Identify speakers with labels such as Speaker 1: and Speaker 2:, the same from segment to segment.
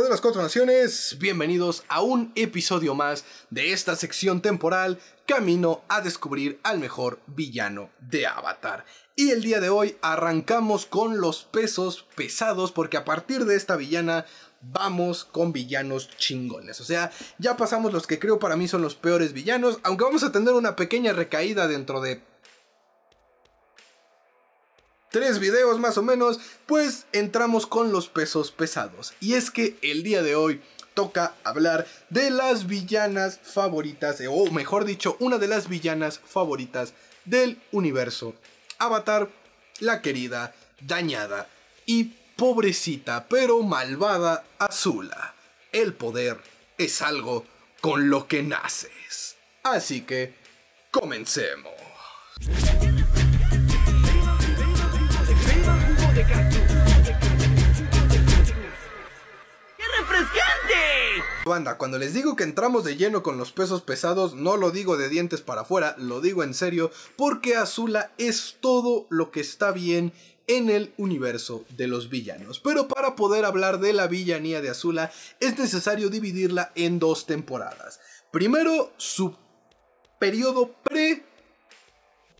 Speaker 1: de las cuatro naciones, bienvenidos a un episodio más de esta sección temporal Camino a descubrir al mejor villano de Avatar. Y el día de hoy arrancamos con los pesos pesados porque a partir de esta villana vamos con villanos chingones. O sea, ya pasamos los que creo para mí son los peores villanos, aunque vamos a tener una pequeña recaída dentro de tres videos más o menos, pues entramos con los pesos pesados. Y es que el día de hoy toca hablar de las villanas favoritas, o mejor dicho, una de las villanas favoritas del universo. Avatar, la querida, dañada y pobrecita pero malvada Azula. El poder es algo con lo que naces. Así que, comencemos. ¡Qué refrescante. Banda, cuando les digo que entramos de lleno con los pesos pesados, no lo digo de dientes para afuera, lo digo en serio, porque Azula es todo lo que está bien en el universo de los villanos. Pero para poder hablar de la villanía de Azula, es necesario dividirla en dos temporadas. Primero, su periodo pre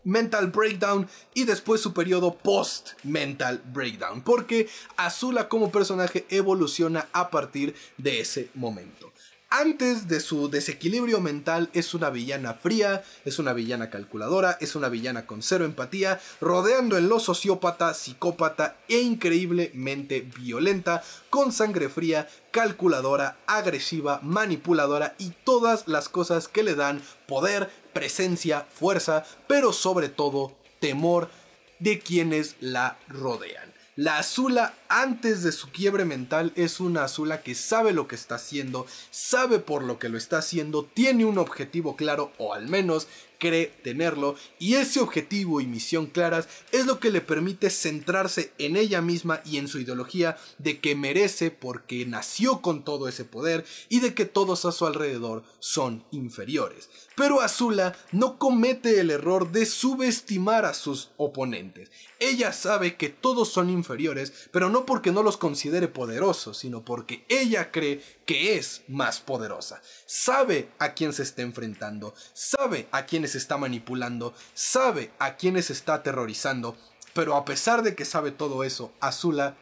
Speaker 1: Mental Breakdown y después su periodo post Mental Breakdown, porque Azula como personaje evoluciona a partir de ese momento antes de su desequilibrio mental es una villana fría, es una villana calculadora, es una villana con cero empatía, rodeando en lo sociópata, psicópata e increíblemente violenta, con sangre fría, calculadora, agresiva, manipuladora y todas las cosas que le dan poder, presencia, fuerza, pero sobre todo temor de quienes la rodean. La Azula antes de su quiebre mental es una Azula que sabe lo que está haciendo, sabe por lo que lo está haciendo, tiene un objetivo claro o al menos cree tenerlo y ese objetivo y misión claras es lo que le permite centrarse en ella misma y en su ideología de que merece porque nació con todo ese poder y de que todos a su alrededor son inferiores. Pero Azula no comete el error de subestimar a sus oponentes. Ella sabe que todos son inferiores, pero no porque no los considere poderosos, sino porque ella cree que es más poderosa. Sabe a quién se está enfrentando, sabe a quiénes está manipulando, sabe a quiénes está aterrorizando, pero a pesar de que sabe todo eso, Azula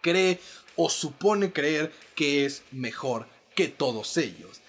Speaker 1: cree o supone creer que es mejor que todos ellos.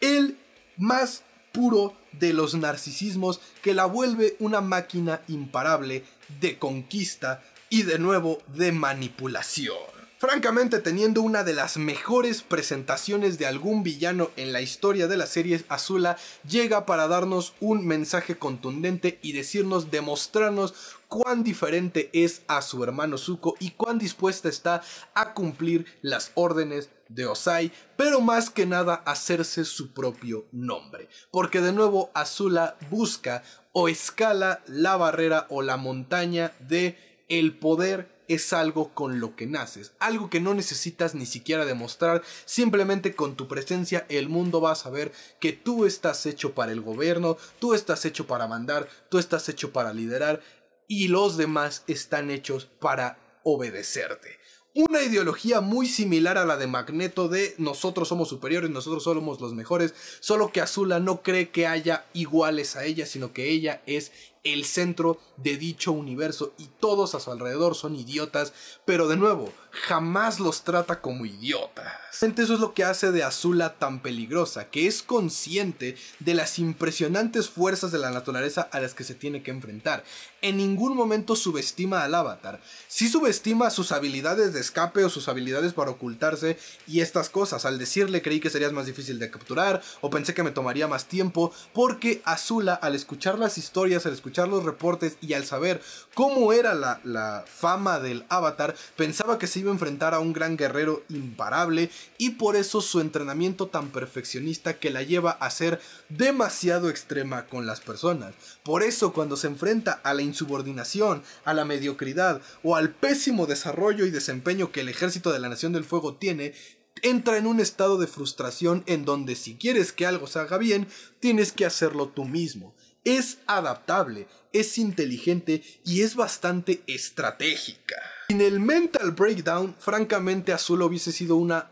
Speaker 1: El más puro de los narcisismos que la vuelve una máquina imparable de conquista y de nuevo de manipulación. Francamente, teniendo una de las mejores presentaciones de algún villano en la historia de la serie. Azula llega para darnos un mensaje contundente y decirnos, demostrarnos cuán diferente es a su hermano Zuko y cuán dispuesta está a cumplir las órdenes de Osai, pero más que nada hacerse su propio nombre. Porque de nuevo Azula busca o escala la barrera o la montaña de el poder es algo con lo que naces, algo que no necesitas ni siquiera demostrar, simplemente con tu presencia el mundo va a saber que tú estás hecho para el gobierno, tú estás hecho para mandar, tú estás hecho para liderar y los demás están hechos para obedecerte una ideología muy similar a la de Magneto de nosotros somos superiores, nosotros somos los mejores, solo que Azula no cree que haya iguales a ella, sino que ella es el centro de dicho universo y todos a su alrededor son idiotas, pero de nuevo, jamás los trata como idiotas. Eso es lo que hace de Azula tan peligrosa, que es consciente de las impresionantes fuerzas de la naturaleza a las que se tiene que enfrentar. En ningún momento subestima al avatar, Si subestima sus habilidades de escape o sus habilidades para ocultarse y estas cosas. Al decirle creí que serías más difícil de capturar o pensé que me tomaría más tiempo, porque Azula al escuchar las historias, al escuchar escuchar los reportes y al saber cómo era la, la fama del avatar, pensaba que se iba a enfrentar a un gran guerrero imparable y por eso su entrenamiento tan perfeccionista que la lleva a ser demasiado extrema con las personas. Por eso cuando se enfrenta a la insubordinación, a la mediocridad o al pésimo desarrollo y desempeño que el ejército de la Nación del Fuego tiene, entra en un estado de frustración en donde si quieres que algo se haga bien, tienes que hacerlo tú mismo es adaptable, es inteligente y es bastante estratégica. En el mental breakdown, francamente Azul hubiese sido una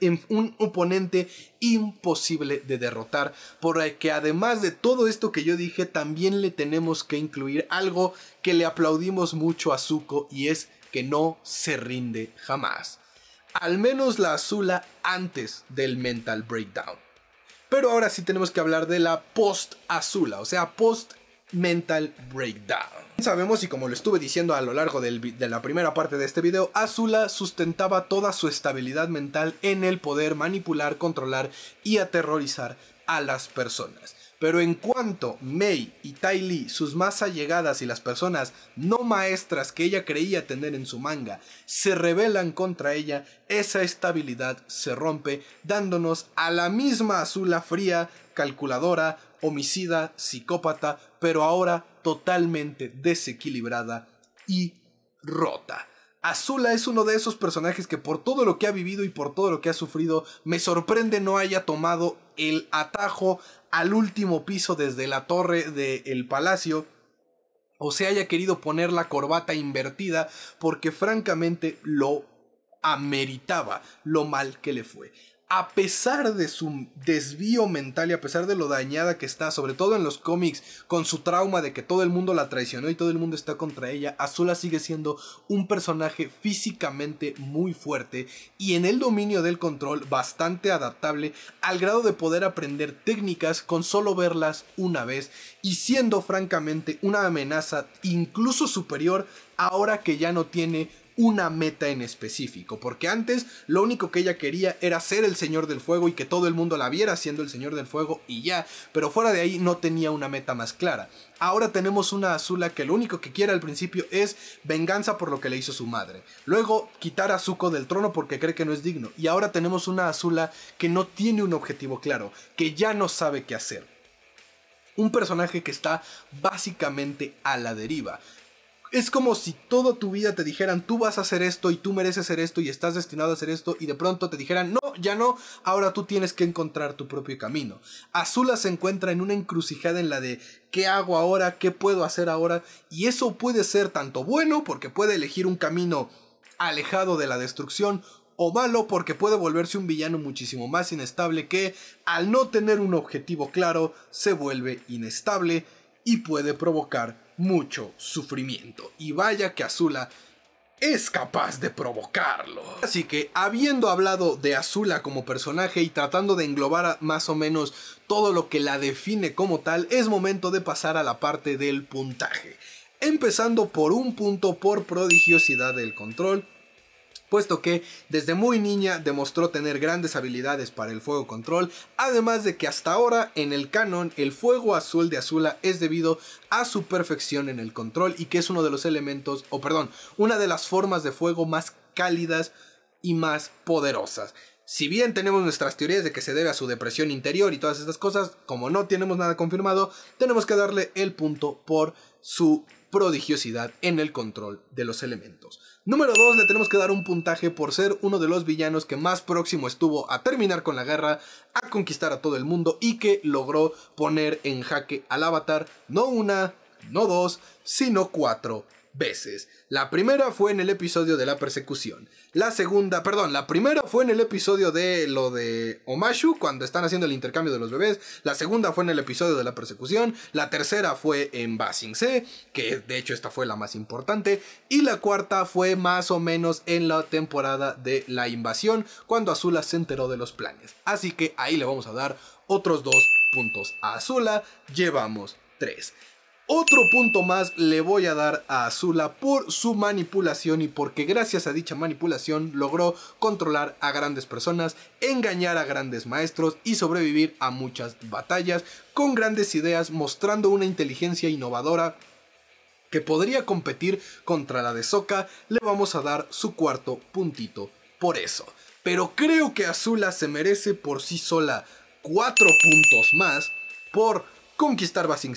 Speaker 1: em, un oponente imposible de derrotar, Por que además de todo esto que yo dije, también le tenemos que incluir algo que le aplaudimos mucho a Zuko y es que no se rinde jamás. Al menos la Azula antes del mental breakdown. Pero ahora sí tenemos que hablar de la post-azula, o sea, post-mental breakdown. Sabemos y como lo estuve diciendo a lo largo de la primera parte de este video, Azula sustentaba toda su estabilidad mental en el poder manipular, controlar y aterrorizar a las personas. Pero en cuanto Mei y Tai Lee, sus más allegadas y las personas no maestras que ella creía tener en su manga, se rebelan contra ella, esa estabilidad se rompe, dándonos a la misma Azula fría, calculadora, homicida, psicópata, pero ahora totalmente desequilibrada y rota. Azula es uno de esos personajes que por todo lo que ha vivido y por todo lo que ha sufrido, me sorprende no haya tomado el atajo al último piso desde la torre del palacio o se haya querido poner la corbata invertida porque francamente lo ameritaba lo mal que le fue a pesar de su desvío mental y a pesar de lo dañada que está, sobre todo en los cómics, con su trauma de que todo el mundo la traicionó y todo el mundo está contra ella, Azula sigue siendo un personaje físicamente muy fuerte y en el dominio del control bastante adaptable al grado de poder aprender técnicas con solo verlas una vez y siendo francamente una amenaza incluso superior ahora que ya no tiene una meta en específico, porque antes lo único que ella quería era ser el Señor del Fuego y que todo el mundo la viera siendo el Señor del Fuego y ya, pero fuera de ahí no tenía una meta más clara. Ahora tenemos una Azula que lo único que quiere al principio es venganza por lo que le hizo su madre. Luego quitar a Zuko del trono porque cree que no es digno. Y ahora tenemos una Azula que no tiene un objetivo claro, que ya no sabe qué hacer. Un personaje que está básicamente a la deriva es como si toda tu vida te dijeran, tú vas a hacer esto y tú mereces hacer esto y estás destinado a hacer esto y de pronto te dijeran, no, ya no, ahora tú tienes que encontrar tu propio camino. Azula se encuentra en una encrucijada en la de, ¿qué hago ahora? ¿Qué puedo hacer ahora? Y eso puede ser tanto bueno porque puede elegir un camino alejado de la destrucción o malo porque puede volverse un villano muchísimo más inestable que, al no tener un objetivo claro, se vuelve inestable y puede provocar mucho sufrimiento. Y vaya que Azula es capaz de provocarlo. Así que, habiendo hablado de Azula como personaje y tratando de englobar más o menos todo lo que la define como tal, es momento de pasar a la parte del puntaje. Empezando por un punto por prodigiosidad del control, puesto que desde muy niña demostró tener grandes habilidades para el fuego control, además de que hasta ahora en el canon el fuego azul de Azula es debido a su perfección en el control y que es uno de los elementos, o perdón, una de las formas de fuego más cálidas y más poderosas. Si bien tenemos nuestras teorías de que se debe a su depresión interior y todas estas cosas, como no tenemos nada confirmado, tenemos que darle el punto por su prodigiosidad en el control de los elementos. Número 2, le tenemos que dar un puntaje por ser uno de los villanos que más próximo estuvo a terminar con la guerra, a conquistar a todo el mundo y que logró poner en jaque al avatar no una, no dos, sino cuatro veces. La primera fue en el episodio de la persecución. La segunda, perdón, la primera fue en el episodio de lo de Omashu, cuando están haciendo el intercambio de los bebés. La segunda fue en el episodio de la persecución. La tercera fue en Basing C, que de hecho esta fue la más importante. Y la cuarta fue más o menos en la temporada de la invasión, cuando Azula se enteró de los planes. Así que ahí le vamos a dar otros dos puntos a Azula. Llevamos tres. Otro punto más le voy a dar a Azula por su manipulación y porque gracias a dicha manipulación logró controlar a grandes personas, engañar a grandes maestros y sobrevivir a muchas batallas con grandes ideas mostrando una inteligencia innovadora que podría competir contra la de Soka, le vamos a dar su cuarto puntito por eso. Pero creo que Azula se merece por sí sola cuatro puntos más por conquistar Basing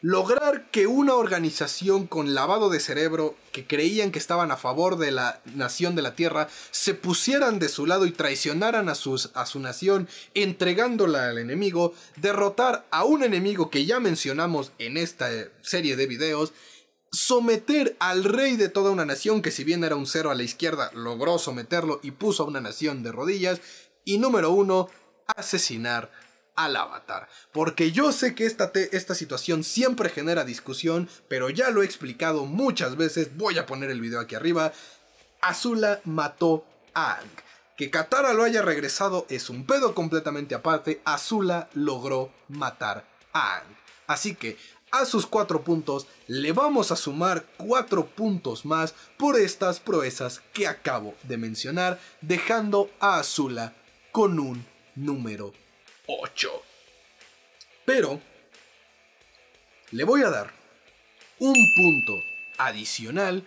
Speaker 1: Lograr que una organización con lavado de cerebro que creían que estaban a favor de la nación de la Tierra se pusieran de su lado y traicionaran a, sus, a su nación entregándola al enemigo, derrotar a un enemigo que ya mencionamos en esta serie de videos, someter al rey de toda una nación que si bien era un cero a la izquierda logró someterlo y puso a una nación de rodillas, y número uno, asesinar al avatar. Porque yo sé que esta, esta situación siempre genera discusión, pero ya lo he explicado muchas veces, voy a poner el video aquí arriba. Azula mató a Ang. Que Katara lo haya regresado es un pedo completamente aparte, Azula logró matar a Ang. Así que a sus cuatro puntos le vamos a sumar cuatro puntos más por estas proezas que acabo de mencionar, dejando a Azula con un número 8. Pero le voy a dar un punto adicional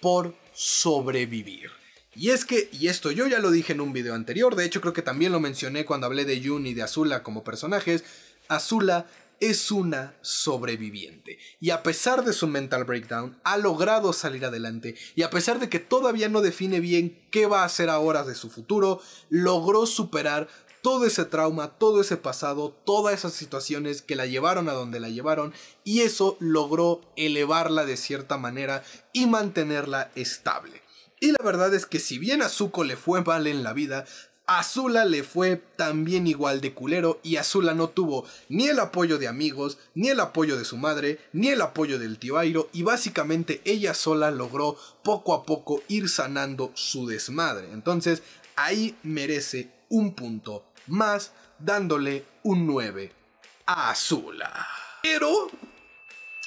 Speaker 1: por sobrevivir. Y es que, y esto yo ya lo dije en un video anterior, de hecho creo que también lo mencioné cuando hablé de Jun y de Azula como personajes, Azula es una sobreviviente. Y a pesar de su mental breakdown, ha logrado salir adelante. Y a pesar de que todavía no define bien qué va a hacer ahora de su futuro, logró superar todo ese trauma, todo ese pasado, todas esas situaciones que la llevaron a donde la llevaron y eso logró elevarla de cierta manera y mantenerla estable. Y la verdad es que si bien a Zuko le fue mal en la vida, a Azula le fue también igual de culero y Azula no tuvo ni el apoyo de amigos, ni el apoyo de su madre, ni el apoyo del Tibairo y básicamente ella sola logró poco a poco ir sanando su desmadre. Entonces ahí merece un punto más dándole un 9 a Azula. Pero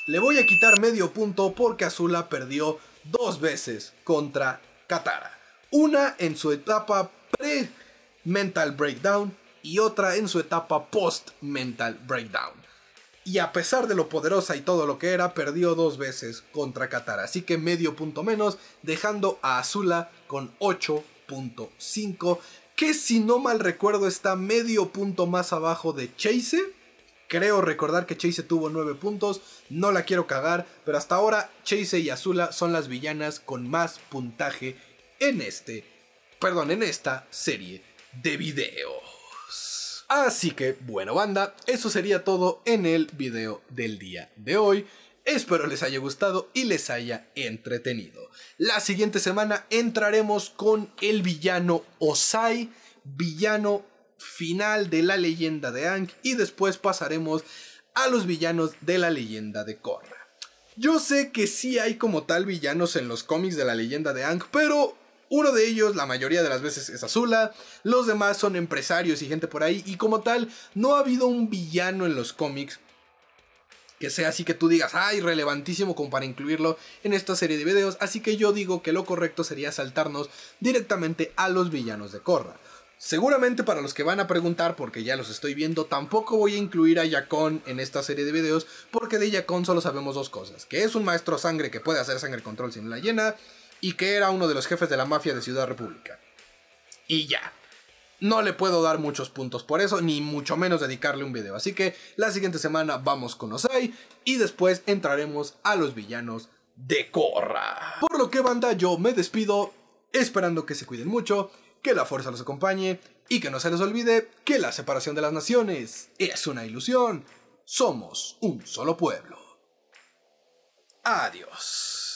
Speaker 1: le voy a quitar medio punto porque Azula perdió dos veces contra Katara. Una en su etapa pre-mental breakdown y otra en su etapa post-mental breakdown. Y a pesar de lo poderosa y todo lo que era, perdió dos veces contra Katara. Así que medio punto menos, dejando a Azula con 8.5 que si no mal recuerdo está medio punto más abajo de Chase. Creo recordar que Chase tuvo 9 puntos, no la quiero cagar, pero hasta ahora Chase y Azula son las villanas con más puntaje en este, perdón, en esta serie de videos. Así que, bueno banda, eso sería todo en el video del día de hoy. Espero les haya gustado y les haya entretenido. La siguiente semana entraremos con el villano Osai, villano final de la leyenda de Ang, y después pasaremos a los villanos de la leyenda de Korra. Yo sé que sí hay como tal villanos en los cómics de la leyenda de Ank, pero uno de ellos, la mayoría de las veces, es Azula. Los demás son empresarios y gente por ahí. Y como tal, no ha habido un villano en los cómics que sea así que tú digas, ay, ah, relevantísimo como para incluirlo en esta serie de videos, así que yo digo que lo correcto sería saltarnos directamente a los villanos de Corra Seguramente para los que van a preguntar, porque ya los estoy viendo, tampoco voy a incluir a Yacón en esta serie de videos, porque de Yacón solo sabemos dos cosas, que es un maestro sangre que puede hacer sangre control sin la llena, y que era uno de los jefes de la mafia de Ciudad República. Y ya no le puedo dar muchos puntos por eso, ni mucho menos dedicarle un video. Así que la siguiente semana vamos con Osai y después entraremos a los villanos de Corra. Por lo que banda, yo me despido esperando que se cuiden mucho, que la fuerza los acompañe y que no se les olvide que la separación de las naciones es una ilusión. Somos un solo pueblo. Adiós.